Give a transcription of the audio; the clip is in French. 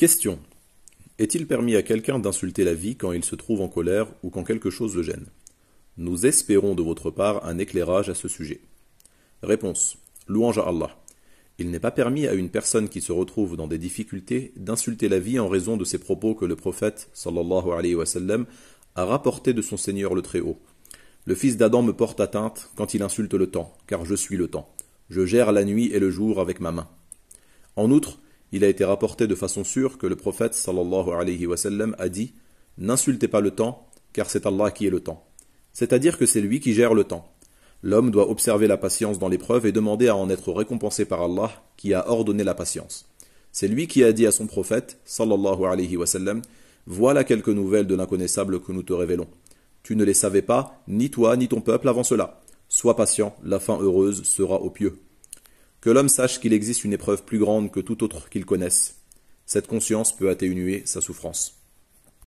Question. Est-il permis à quelqu'un d'insulter la vie quand il se trouve en colère ou quand quelque chose le gêne Nous espérons de votre part un éclairage à ce sujet. Réponse. Louange à Allah. Il n'est pas permis à une personne qui se retrouve dans des difficultés d'insulter la vie en raison de ses propos que le prophète sallallahu alayhi wa sallam, a rapporté de son Seigneur le Très-Haut. Le fils d'Adam me porte atteinte quand il insulte le temps, car je suis le temps. Je gère la nuit et le jour avec ma main. En outre, il a été rapporté de façon sûre que le prophète sallallahu alayhi wa a dit N'insultez pas le temps, car c'est Allah qui est le temps. C'est-à-dire que c'est lui qui gère le temps. L'homme doit observer la patience dans l'épreuve et demander à en être récompensé par Allah qui a ordonné la patience. C'est lui qui a dit à son prophète sallallahu alayhi wa sallam Voilà quelques nouvelles de l'inconnaissable que nous te révélons. Tu ne les savais pas, ni toi, ni ton peuple avant cela. Sois patient, la fin heureuse sera aux pieux. Que l'homme sache qu'il existe une épreuve plus grande que toute autre qu'il connaisse. Cette conscience peut atténuer sa souffrance.